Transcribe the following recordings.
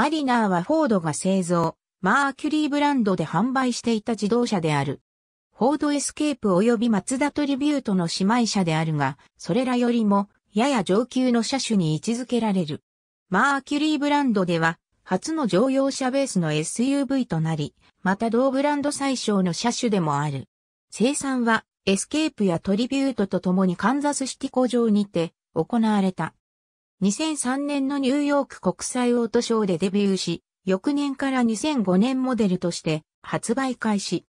マリナーはフォードが製造、マーキュリーブランドで販売していた自動車である。フォードエスケープ及びマツダトリビュートの姉妹車であるが、それらよりも、やや上級の車種に位置づけられる。マーキュリーブランドでは、初の乗用車ベースの SUV となり、また同ブランド最小の車種でもある。生産は、エスケープやトリビュートと共にカンザスシティ工場にて行われた。2003年のニューヨーク国際オートショーでデビューし、翌年から2005年モデルとして発売開始。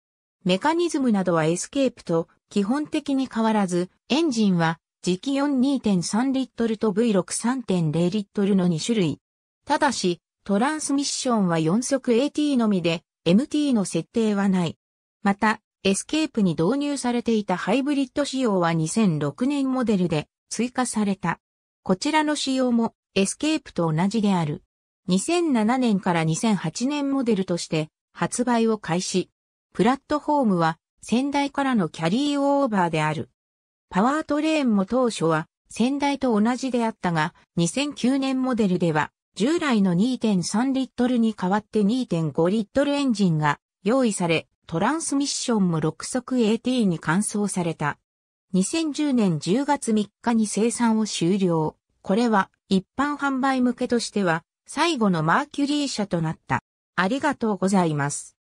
メカニズムなどはエスケープと基本的に変わらず、エンジンは磁気4 2.3リットルと V6 3.0リットルの2種類。ただし、トランスミッションは4速 AT のみで、MT の設定はない。また、エスケープに導入されていたハイブリッド仕様は2006年モデルで追加された。こちらの仕様もエスケープと同じである。2007年から2008年モデルとして発売を開始。プラットフォームは先代からのキャリーオーバーである。パワートレーンも当初は先代と同じであったが、2009年モデルでは従来の2.3リットルに代わって2.5リットルエンジンが用意され、トランスミッションも6速 AT に換装された。2010年10月3日に生産を終了。これは一般販売向けとしては最後のマーキュリー車となった。ありがとうございます。